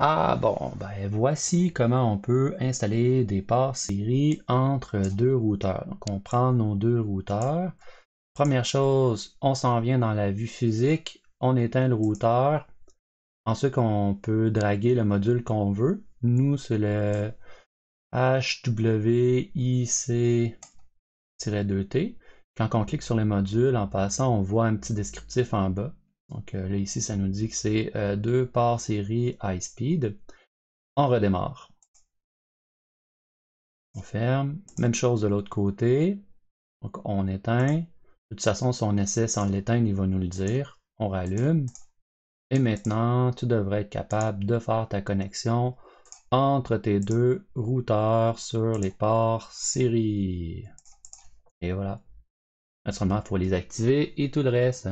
Ah bon, ben voici comment on peut installer des ports série entre deux routeurs. Donc on prend nos deux routeurs. Première chose, on s'en vient dans la vue physique, on éteint le routeur. Ensuite, on peut draguer le module qu'on veut. Nous, c'est le HWIC-2T. Quand on clique sur les modules, en passant, on voit un petit descriptif en bas. Donc euh, là, ici, ça nous dit que c'est euh, deux ports série high speed. On redémarre. On ferme. Même chose de l'autre côté. Donc on éteint. De toute façon, si on essaie sans l'éteindre, il va nous le dire. On rallume. Et maintenant, tu devrais être capable de faire ta connexion entre tes deux routeurs sur les ports série. Et voilà. Naturellement, il faut les activer et tout le reste.